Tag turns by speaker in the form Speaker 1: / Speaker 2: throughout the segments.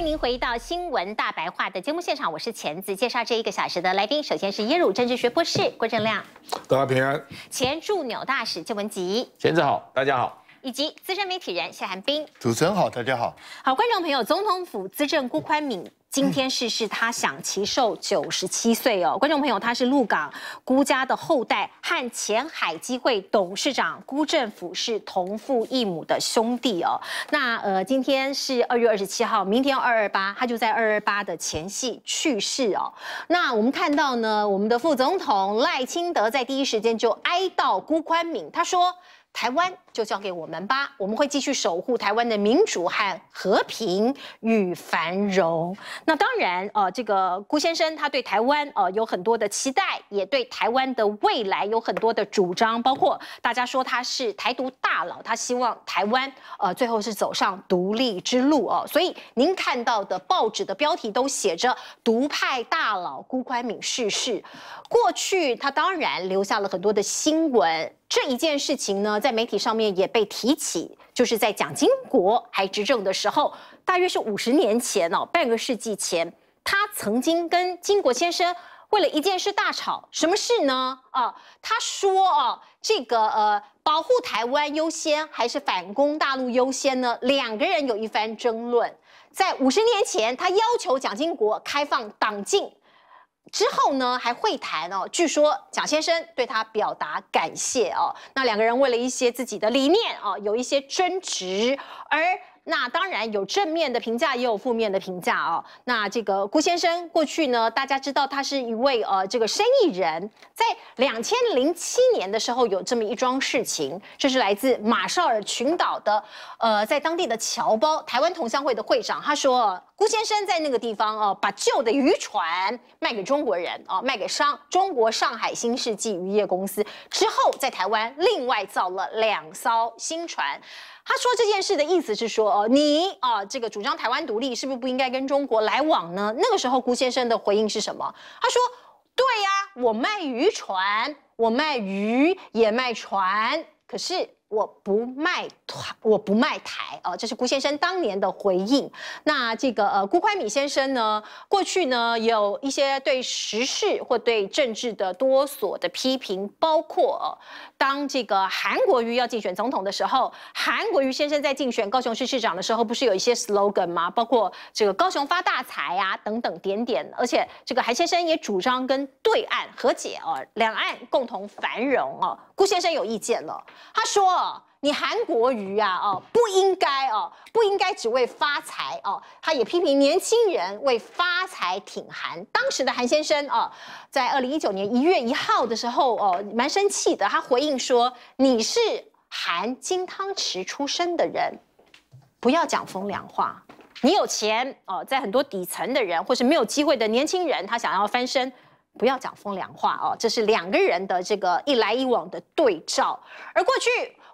Speaker 1: 欢迎回到新闻大白话的节目现场，我是钳子，介绍这一个小时的来宾，首先是耶鲁政治学博士郭正亮，大家平安。前驻纽大使郑文吉，
Speaker 2: 钳子好，大家好，
Speaker 1: 以及资深媒体人谢寒冰，
Speaker 2: 主持人好，大家好，
Speaker 1: 好观众朋友，总统府资政郭宽敏。今天逝世，他享其寿九十七岁哦。观众朋友，他是鹿港辜家的后代，和前海基会董事长辜振甫是同父异母的兄弟哦。那呃，今天是二月二十七号，明天二二八，他就在二二八的前夕去世哦。那我们看到呢，我们的副总统赖清德在第一时间就哀悼辜宽敏，他说。台湾就交给我们吧，我们会继续守护台湾的民主和和平与繁荣。那当然，呃，这个辜先生他对台湾呃有很多的期待，也对台湾的未来有很多的主张，包括大家说他是台独大佬，他希望台湾呃最后是走上独立之路哦。所以您看到的报纸的标题都写着“独派大佬辜宽敏逝世”，过去他当然留下了很多的新闻。这一件事情呢，在媒体上面也被提起，就是在蒋经国还执政的时候，大约是五十年前哦，半个世纪前，他曾经跟金国先生为了一件事大吵。什么事呢？啊，他说哦，这个呃，保护台湾优先还是反攻大陆优先呢？两个人有一番争论。在五十年前，他要求蒋经国开放党禁。之后呢，还会谈哦。据说蒋先生对他表达感谢哦。那两个人为了一些自己的理念哦，有一些争执而。那当然有正面的评价，也有负面的评价啊。那这个辜先生过去呢，大家知道他是一位呃这个生意人，在两千零七年的时候有这么一桩事情，这是来自马绍尔群岛的呃在当地的侨胞台湾同乡会的会长，他说辜先生在那个地方哦，把旧的渔船卖给中国人啊，卖给商中国上海新世纪渔业公司之后，在台湾另外造了两艘新船。他说这件事的意思是说，哦，你啊，这个主张台湾独立，是不是不应该跟中国来往呢？那个时候，辜先生的回应是什么？他说：“对呀，我卖渔船，我卖鱼也卖船，可是。”我不卖台，我不卖台哦，这是辜先生当年的回应。那这个呃，辜宽敏先生呢，过去呢有一些对时事或对政治的多所的批评，包括当这个韩国瑜要竞选总统的时候，韩国瑜先生在竞选高雄市市长的时候，不是有一些 slogan 吗？包括这个高雄发大财啊等等点点，而且这个韩先生也主张跟对岸和解哦，两岸共同繁荣哦，辜先生有意见了，他说。你韩国瑜啊，哦，不应该哦，不应该只为发财哦。他也批评年轻人为发财挺韩。当时的韩先生哦，在二零一九年一月一号的时候哦，蛮生气的。他回应说：“你是含金汤匙出生的人，不要讲风凉话。你有钱哦，在很多底层的人或是没有机会的年轻人，他想要翻身，不要讲风凉话哦。”这是两个人的这个一来一往的对照。而过去。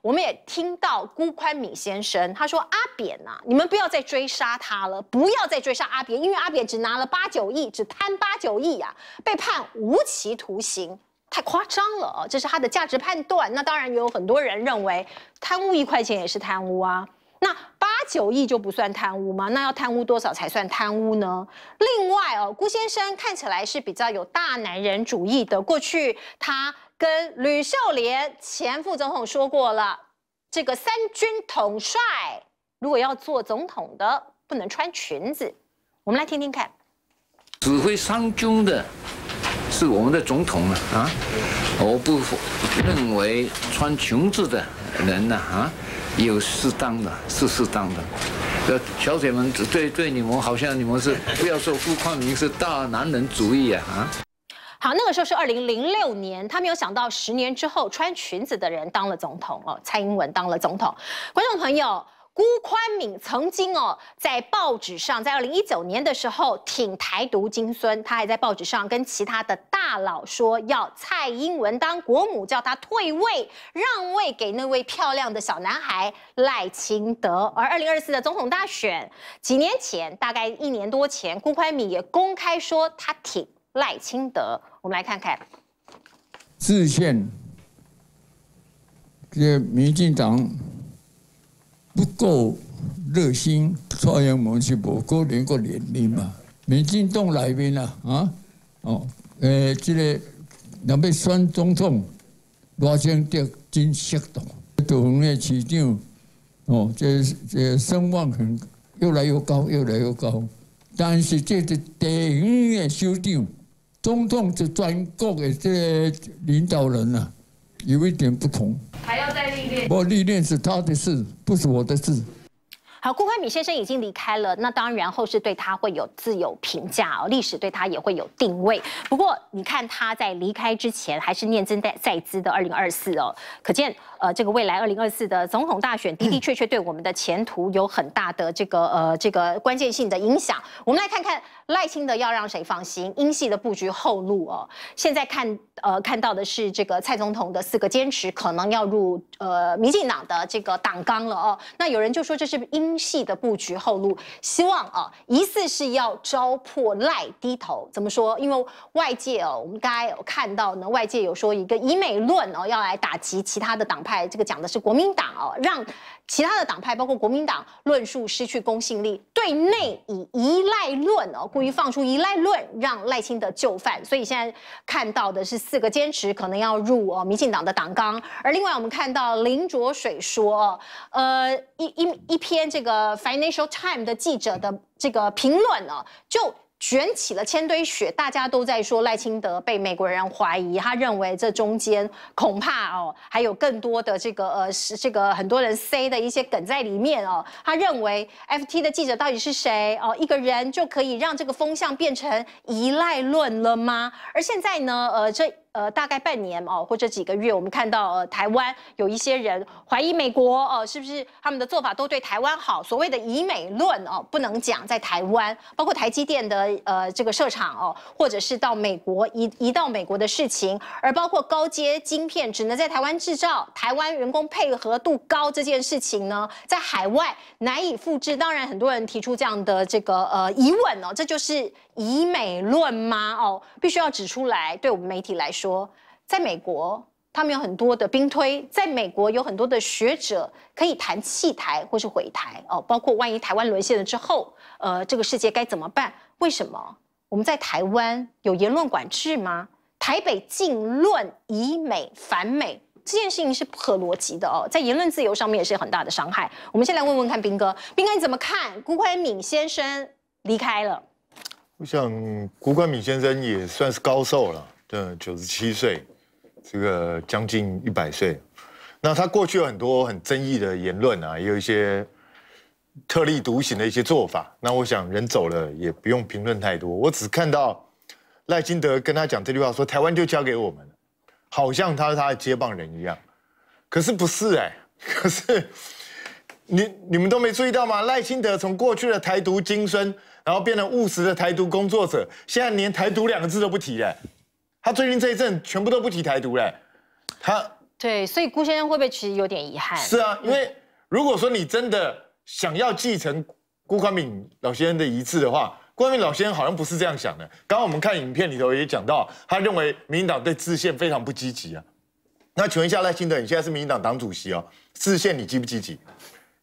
Speaker 1: 我们也听到辜宽敏先生，他说：“阿扁呐，你们不要再追杀他了，不要再追杀阿扁，因为阿扁只拿了八九亿，只贪八九亿呀，被判无期徒刑，太夸张了啊！这是他的价值判断。那当然也有很多人认为，贪污一块钱也是贪污啊，那八九亿就不算贪污吗？那要贪污多少才算贪污呢？另外哦，辜先生看起来是比较有大男人主义的，过去他。”跟吕秀莲前副总统说过了，这个三军统帅如果要做总统的，不能穿裙子。我们来听听看，
Speaker 3: 指挥三军的是我们的总统啊啊！我不认为穿裙子的人呢啊，有适当的，是适当的。小姐们，对对你们，好像你们是不要说顾宽明是大男人主义啊啊！
Speaker 1: 好，那个时候是二零零六年，他没有想到十年之后穿裙子的人当了总统哦，蔡英文当了总统。观众朋友，辜宽敏曾经哦在报纸上，在二零一九年的时候挺台独金孙，他还在报纸上跟其他的大佬说要蔡英文当国母，叫他退位，让位给那位漂亮的小男孩赖清德。而二零二四的总统大选，几年前，大概一年多前，辜宽敏也公开说他挺。赖清德，我们来看看，
Speaker 3: 致歉，这民进党不够热心，太阳门是不够连个年龄嘛？民进党来边啊，啊，哦，呃，这个两杯双总统，赖清德真识的，桃园的市长，哦，这这声望很，越来越高，越来越高，但是这个地院的修订。总统就专供给这领导人啊，有一点不同。
Speaker 1: 还要再历练。我
Speaker 3: 历练是他的事，不是我的事。
Speaker 1: 好，郭宽敏先生已经离开了，那当然后世对他会有自有评价哦，历史对他也会有定位。不过你看他在离开之前，还是念真在在资的二零二四哦，可见呃这个未来二零二四的总统大选的的确确对我们的前途有很大的这个呃这个关键性的影响。我们来看看赖清德要让谁放心，英系的布局后路哦。现在看呃看到的是这个蔡总统的四个坚持，可能要入呃民进党的这个党纲了哦。那有人就说这是英。细的布局后路，希望啊，疑似是要招破赖低头。怎么说？因为外界哦，我们刚才有看到呢，外界有说一个以美论哦，要来打击其他的党派，这个讲的是国民党哦，让。其他的党派，包括国民党，论述失去公信力，对内以依赖论哦，故意放出依赖论，让赖清德就范。所以现在看到的是四个坚持可能要入哦，民进党的党纲。而另外我们看到林卓水说，呃，一一一篇这个 Financial Times 的记者的这个评论呢，就。卷起了千堆雪，大家都在说赖清德被美国人怀疑，他认为这中间恐怕哦还有更多的这个呃是这个很多人塞的一些梗在里面哦，他认为 F T 的记者到底是谁哦一个人就可以让这个风向变成依赖论了吗？而现在呢呃这。呃，大概半年哦，或者几个月，我们看到呃，台湾有一些人怀疑美国哦，是不是他们的做法都对台湾好？所谓的以美论哦，不能讲在台湾，包括台积电的呃这个设厂哦，或者是到美国移移到美国的事情，而包括高阶晶片只能在台湾制造，台湾员工配合度高这件事情呢，在海外难以复制。当然，很多人提出这样的这个呃疑问哦，这就是以美论吗？哦，必须要指出来，对我们媒体来说。说，在美国，他们有很多的兵推；在美国，有很多的学者可以谈弃台或是毁台哦。包括万一台湾沦陷了之后，呃，这个世界该怎么办？为什么我们在台湾有言论管制吗？台北禁论，以美反美，这件事情是不合逻辑的哦。在言论自由上面也是很大的伤害。我们先来问问看，兵哥，兵哥你怎么看？辜宽敏先生离开了，
Speaker 2: 我想辜宽敏先生也算是高寿了。对，九十七岁，这个将近一百岁。那他过去有很多很争议的言论啊，也有一些特立独行的一些做法。那我想人走了也不用评论太多，我只看到赖清德跟他讲这句话，说台湾就交给我们了，好像他是他的接棒人一样。可是不是哎，可是你你们都没注意到吗？赖清德从过去的台独精神，然后变成务实的台独工作者，现在连台独两个字都不提哎。他最近这一阵全部都不提台独嘞，他
Speaker 1: 对，所以辜先生会不会其实有点遗憾？是啊，因为
Speaker 2: 如果说你真的想要继承辜宽敏老先生的遗志的话，辜宽敏老先生好像不是这样想的。刚刚我们看影片里头也讲到，他认为民进党对自宪非常不积极啊。那请问一下赖清德，你现在是民进党党主席哦，自宪你激不积极？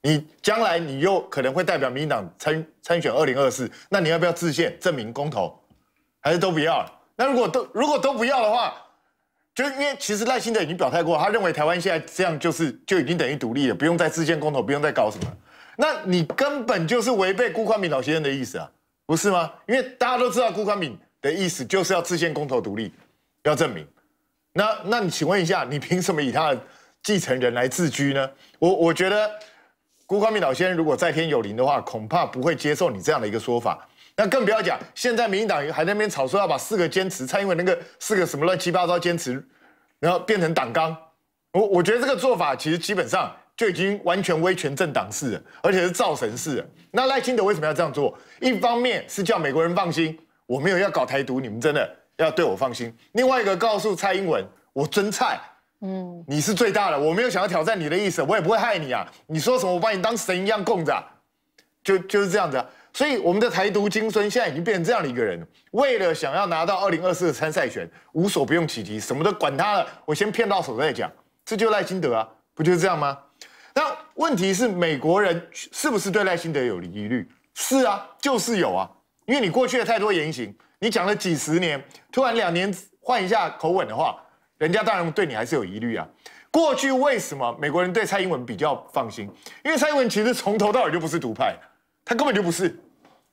Speaker 2: 你将来你又可能会代表民进党参参选二零二四，那你要不要自宪证明公投？还是都不要？那如果都如果都不要的话，就因为其实赖清德已经表态过，他认为台湾现在这样就是就已经等于独立了，不用再自建公投，不用再搞什么。那你根本就是违背辜宽敏老先生的意思啊，不是吗？因为大家都知道辜宽敏的意思就是要自建公投独立，要证明。那那你请问一下，你凭什么以他的继承人来自居呢？我我觉得辜宽敏老先生如果在天有灵的话，恐怕不会接受你这样的一个说法。那更不要讲，现在民进党还那边吵说要把四个坚持，蔡英文那个四个什么乱七八糟坚持，然后变成党纲。我我觉得这个做法其实基本上就已经完全威权政党式了，而且是造神式。那赖清德为什么要这样做？一方面是叫美国人放心，我没有要搞台独，你们真的要对我放心。另外一个告诉蔡英文，我尊蔡，嗯，你是最大的，我没有想要挑战你的意思，我也不会害你啊。你说什么，我把你当神一样供着，就就是这样子。所以我们的台独金孙现在已经变成这样的一个人，为了想要拿到二零二四的参赛权，无所不用其极，什么都管他了。我先骗到手再讲，这就赖清德啊，不就是这样吗？那问题是美国人是不是对赖清德有疑虑？是啊，就是有啊，因为你过去的太多言行，你讲了几十年，突然两年换一下口吻的话，人家当然对你还是有疑虑啊。过去为什么美国人对蔡英文比较放心？因为蔡英文其实从头到尾就不是独派。他根本就不是，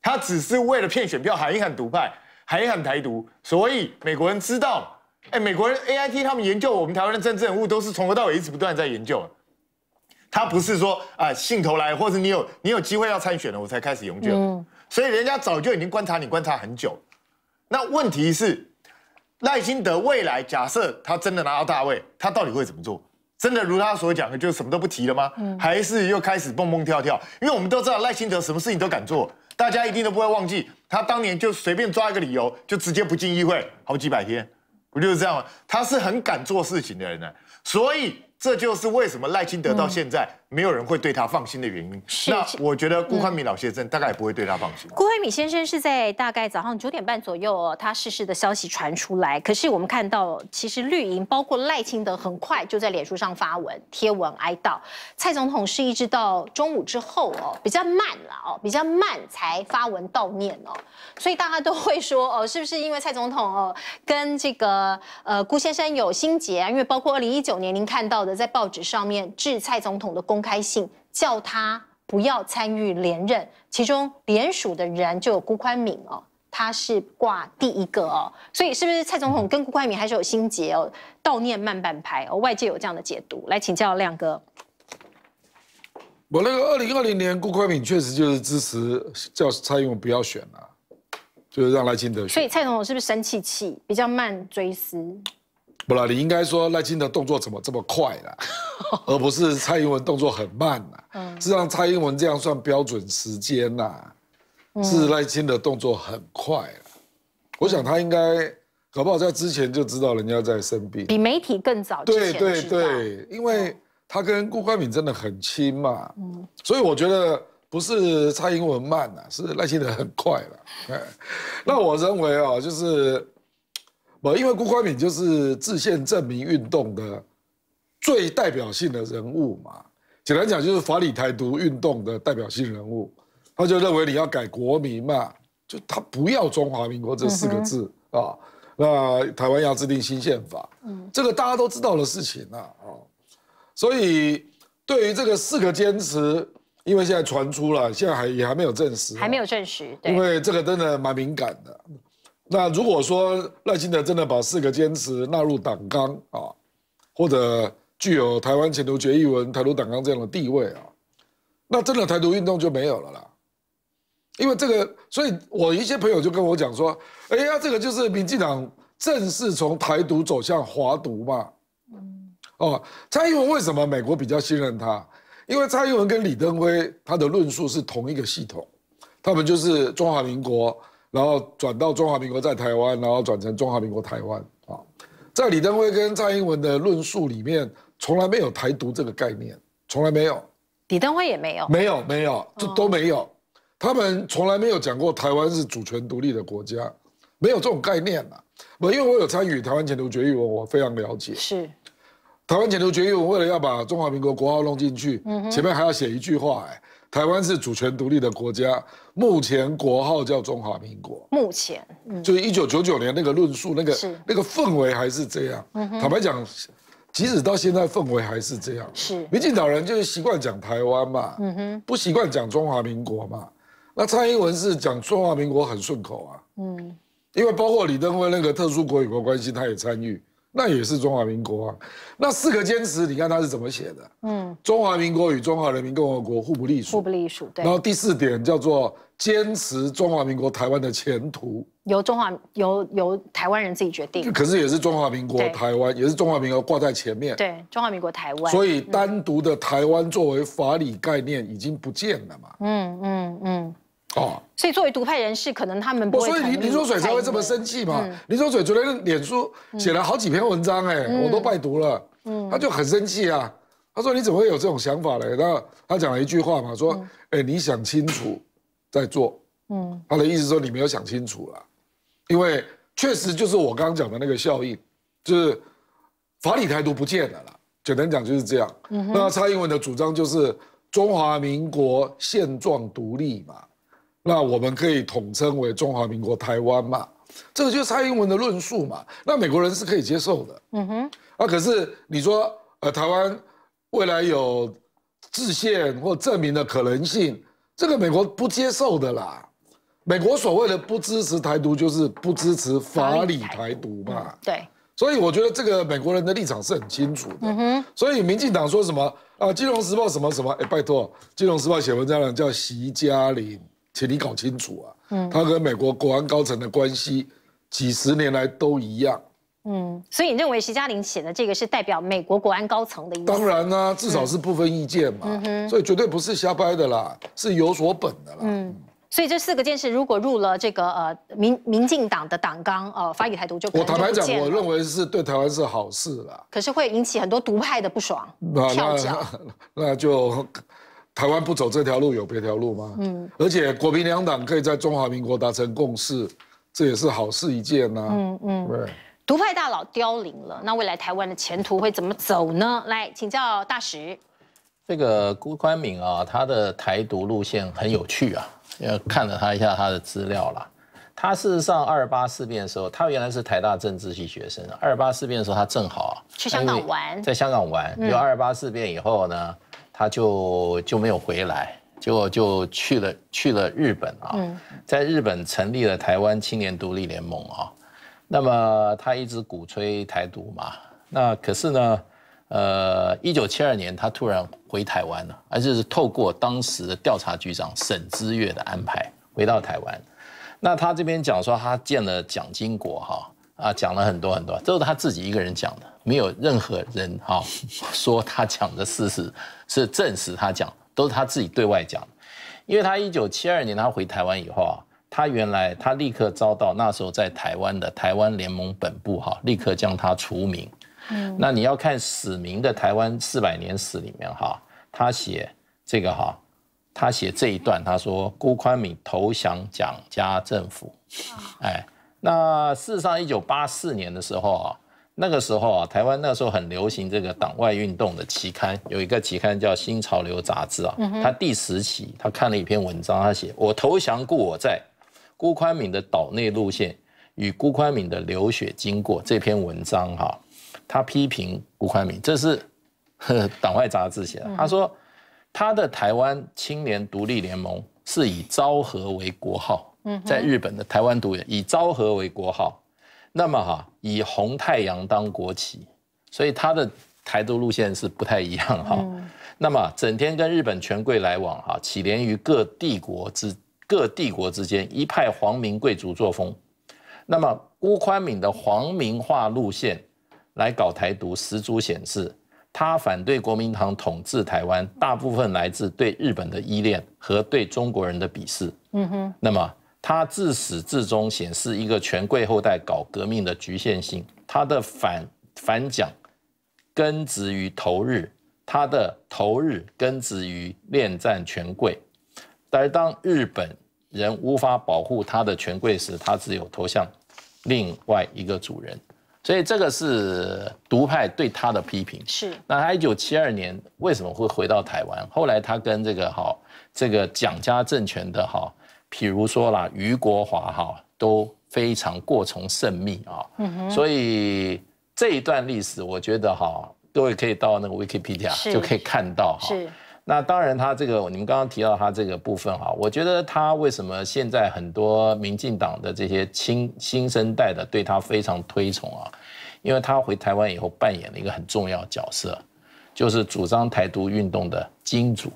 Speaker 2: 他只是为了骗选票，喊一喊独派，喊一喊台独，所以美国人知道，哎，美国人 A I T 他们研究我们台湾的政治人物，都是从头到尾一直不断在研究，他不是说啊，信头来，或是你有你有机会要参选了，我才开始研究，所以人家早就已经观察你观察很久，那问题是，赖清德未来假设他真的拿到大位，他到底会怎么做？真的如他所讲的，就什么都不提了吗？还是又开始蹦蹦跳跳？因为我们都知道赖清德什么事情都敢做，大家一定都不会忘记，他当年就随便抓一个理由，就直接不进议会好几百天，不就是这样吗？他是很敢做事情的人呢，所以这就是为什么赖清德到现在。没有人会对他放心的原因。那我觉得辜宽敏老先生大概也不会对他放心。辜
Speaker 1: 宽敏先生是在大概早上九点半左右，他逝世的消息传出来。可是我们看到，其实绿营包括赖清德很快就在脸书上发文贴文哀悼。蔡总统是一直到中午之后哦，比较慢了哦，比较慢才发文悼念哦。所以大家都会说哦，是不是因为蔡总统哦跟这个呃辜先生有心结啊？因为包括二零一九年您看到的在报纸上面致蔡总统的公。公开信叫他不要参与连任，其中联署的人就有辜宽敏哦，他是挂第一个哦，所以是不是蔡总统跟辜宽敏还是有心结哦，悼念慢半拍哦，外界有这样的解读，来请教亮哥。
Speaker 4: 我那个二零二零年辜宽敏确实就是支持叫蔡英文不要选了，就是让赖清德选，
Speaker 1: 所以蔡总统是不是生气气比较慢追思？
Speaker 4: 不了，你应该说赖清德动作怎么这么快啦，而不是蔡英文动作很慢啦。嗯，事实上蔡英文这样算标准时间呐，是赖清德动作很快啦。我想他应该搞不好在之前就知道人家在生病，比
Speaker 1: 媒体更早。对对对，
Speaker 4: 因为他跟辜冠敏真的很亲嘛。嗯，所以我觉得不是蔡英文慢啦，是赖清德很快了。那我认为啊，就是。不，因为辜宽敏就是自宪证明运动的最代表性的人物嘛。简单讲，就是法理台独运动的代表性人物。他就认为你要改国民嘛，就他不要中华民国这四个字啊。那台湾要制定新宪法，这个大家都知道的事情啊。所以对于这个四个坚持，因为现在传出了，现在还也还没有证实，
Speaker 1: 还没有证实。因
Speaker 4: 为这个真的蛮敏感的。那如果说赖心德真的把四个坚持纳入党纲啊，或者具有台湾前途决议文、台独党纲这样的地位啊，那真的台独运动就没有了啦。因为这个，所以我一些朋友就跟我讲说：，哎呀，这个就是民进党正式从台独走向华独嘛。哦，蔡英文为什么美国比较信任他？因为蔡英文跟李登辉他的论述是同一个系统，他们就是中华民国。然后转到中华民国在台湾，然后转成中华民国台湾啊，在李登辉跟蔡英文的论述里面，从来没有“台独”这个概念，从来没有，
Speaker 1: 李登辉也没有，没
Speaker 4: 有没有，这都没有，他们从来没有讲过台湾是主权独立的国家，没有这种概念呐。不，因为我有参与台湾前途决议文，我非常了解。是，台湾前途决议文为了要把中华民国国号弄进去，前面还要写一句话，哎。台湾是主权独立的国家，目前国号叫中华民国。
Speaker 1: 目前嗯、就
Speaker 4: 是一九九九年那个论述，那个那个氛围还是这样。嗯、坦白讲，即使到现在氛围还是这样。是民进党人就是习惯讲台湾嘛，嗯哼，不习惯讲中华民国嘛。那蔡英文是讲中华民国很顺口啊，嗯，因为包括李登辉那个特殊国与国关系，他也参与。那也是中华民国啊，那四个坚持，你看他是怎么写的？嗯，中华民国与中华人民共和国互不隶属。互不隶属，对。然后第四点叫做坚持中华民国台湾的前途，
Speaker 1: 由中华由由台湾人自己决定。可是
Speaker 4: 也是中华民国台湾，也是中华民国挂在前面。
Speaker 1: 对，中华民国台湾。所以
Speaker 4: 单独的台湾作为法理概念已经不见了
Speaker 1: 嘛？嗯嗯嗯。哦，所以作为独派人士，可能他们不会。所以林林宗水才会这么
Speaker 4: 生气嘛？林宗水昨天脸书写了好几篇文章，哎，我都拜读了。
Speaker 1: 嗯，他就很
Speaker 4: 生气啊。他说：“你怎么会有这种想法嘞？”那他讲了一句话嘛，说：“哎，你想清楚再做。”嗯，他的意思说你没有想清楚了，因为确实就是我刚刚讲的那个效应，就是法理台独不见了啦，简单讲就是这样。那蔡英文的主张就是中华民国现状独立嘛。那我们可以统称为中华民国台湾嘛？这个就是蔡英文的论述嘛。那美国人是可以接受的。嗯哼。啊，可是你说，呃，台湾未来有自宪或证明的可能性，这个美国不接受的啦。美国所谓的不支持台独，就是不支持法理台独嘛。对。所以我觉得这个美国人的立场是很清楚的。嗯哼。所以民进党说什么啊？金融时报什么什么？哎，拜托，金融时报写文章人叫席嘉玲。请你搞清楚啊，嗯，他跟美国国安高层的关系，几十年来都一样，
Speaker 1: 嗯，所以你认为徐嘉玲写的这个是代表美国国安高层的意思？当
Speaker 4: 然啦，至少是部分意见嘛，嗯所以绝对不是瞎掰的啦，是有所本的
Speaker 1: 啦，嗯，所以这四个件事如果入了这个呃民民进党的党纲，呃，法语台独就我坦白讲，我
Speaker 4: 认为是对台湾是好事啦，
Speaker 1: 可是会引起很多独派的不爽，跳脚，
Speaker 4: 那就。台湾不走这条路，有别条路吗？嗯，而且国民两党可以在中华民国达成共识，这也是好事一件呐。嗯嗯。对，
Speaker 1: 独派大佬凋零了，那未来台湾的前途会怎么走呢？来请教大使。
Speaker 3: 这个辜宽敏啊，他的台独路线很有趣啊，因看了他一下他的资料了。他是上二八事变的时候，他原来是台大政治系学生。二八事变的时候，他正好去香港玩，在香港玩。有二八事变以后呢。他就就没有回来，结果就去了去了日本啊，在日本成立了台湾青年独立联盟啊，那么他一直鼓吹台独嘛。那可是呢，呃，一九七二年他突然回台湾了，而且是透过当时的调查局长沈之岳的安排回到台湾。那他这边讲说他见了蒋经国哈啊，讲了很多很多，都是他自己一个人讲的。没有任何人哈 说他讲的事实是证实他讲都是他自己对外讲，因为他一九七二年他回台湾以后啊，他原来他立刻遭到那时候在台湾的台湾联盟本部哈立刻将他除名。嗯，那你要看史明的《台湾四百年史》里面哈，他写这个哈，他写这一段他说辜宽敏投降蒋家政府，哎，那事实上一九八四年的时候啊。那个时候啊，台湾那时候很流行这个党外运动的期刊，有一个期刊叫《新潮流杂志》啊。它第十期，他看了一篇文章，他写“我投降故我在”，辜宽敏的岛内路线与辜宽敏的流血经过这篇文章哈，他批评辜宽敏，这是 党外杂志写的。他说他的台湾青年独立联盟是以昭和为国号，在日本的台湾独立以昭和为国号。那么哈，以红太阳当国旗，所以他的台独路线是不太一样哈。那么整天跟日本权贵来往哈，起连于各帝国之各帝国之间，一派皇民贵族作风。那么郭宽敏的皇民化路线来搞台独，十足显示他反对国民党统治台湾，大部分来自对日本的依恋和对中国人的鄙视。嗯哼，那么。他自始至终显示一个权贵后代搞革命的局限性。他的反反蒋根植于投日，他的投日根植于恋战权贵。但是当日本人无法保护他的权贵时，他只有投向另外一个主人。所以这个是独派对他的批评。是那他一九七二年为什么会回到台湾？后来他跟这个哈这个蒋家政权的哈。譬如说啦，余国华哈都非常过从甚密啊，所以这一段历史，我觉得哈，各位可以到那个 Wikipedia 就可以看到哈。是。那当然，他这个你们刚刚提到他这个部分哈，我觉得他为什么现在很多民进党的这些新新生代的对他非常推崇啊？因为他回台湾以后扮演了一个很重要角色，就是主张台独运动的金主，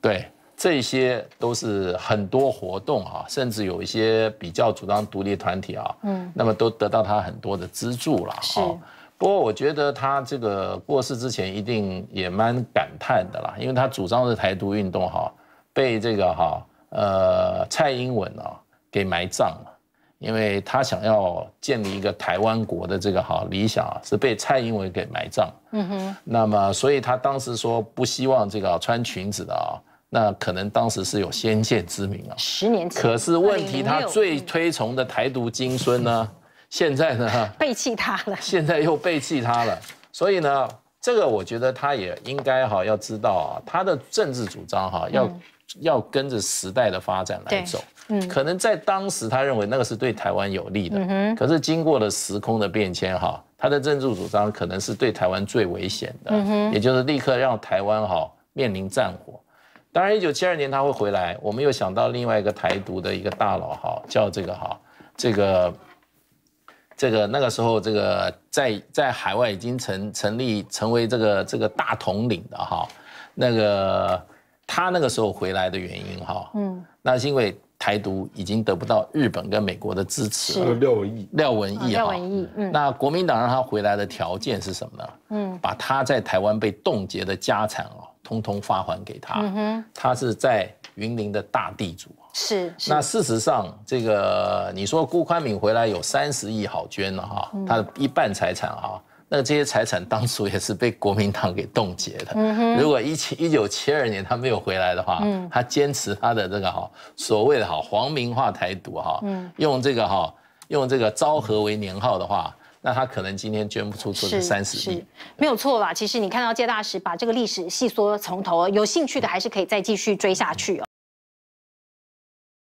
Speaker 3: 对。这些都是很多活动啊，甚至有一些比较主张独立团体啊，嗯，那么都得到他很多的资助了。是。不过我觉得他这个过世之前一定也蛮感叹的啦，因为他主张是台独运动哈，被这个哈呃蔡英文啊给埋葬了，因为他想要建立一个台湾国的这个哈理想是被蔡英文给埋葬。嗯哼。那么所以他当时说不希望这个穿裙子的啊。那可能当时是有先见之明啊，十年。可是问题，他最推崇的台独金孙呢，现在呢
Speaker 1: 背弃他了，
Speaker 3: 现在又背弃他了。所以呢，这个我觉得他也应该哈，要知道啊，他的政治主张哈，要要跟着时代的发展来走。
Speaker 2: 嗯，
Speaker 1: 可
Speaker 3: 能在当时他认为那个是对台湾有利的，可是经过了时空的变迁哈，他的政治主张可能是对台湾最危险的，也就是立刻让台湾哈面临战火。当然，一九七二年他会回来。我们又想到另外一个台独的一个大佬，哈，叫这个哈，这个，这个那个时候，这个在在海外已经成成立成为这个这个大统领的哈，那个他那个时候回来的原因，哈，嗯，那是因为台独已经得不到日本跟美国的支持。廖文毅，廖文毅，哈，廖文毅，嗯，那国民党让他回来的条件是什么呢？嗯，把他在台湾被冻结的家产哦。通通发还给
Speaker 1: 他，
Speaker 3: 他是在云林的大地主
Speaker 1: 是是。那事
Speaker 3: 实上，这个你说辜宽敏回来有三十亿好捐了哈，他的一半财产啊，那这些财产当初也是被国民党给冻结的。如果一七一九七二年他没有回来的话，他坚持他的这个哈，所谓的哈皇民化台独哈，用这个哈，用这个昭和为年号的话。那他可能今天捐不出出三十亿，
Speaker 1: 没有错啦。其实你看到介大使把这个历史细说从头，有兴趣的还是可以再继续追下去哦。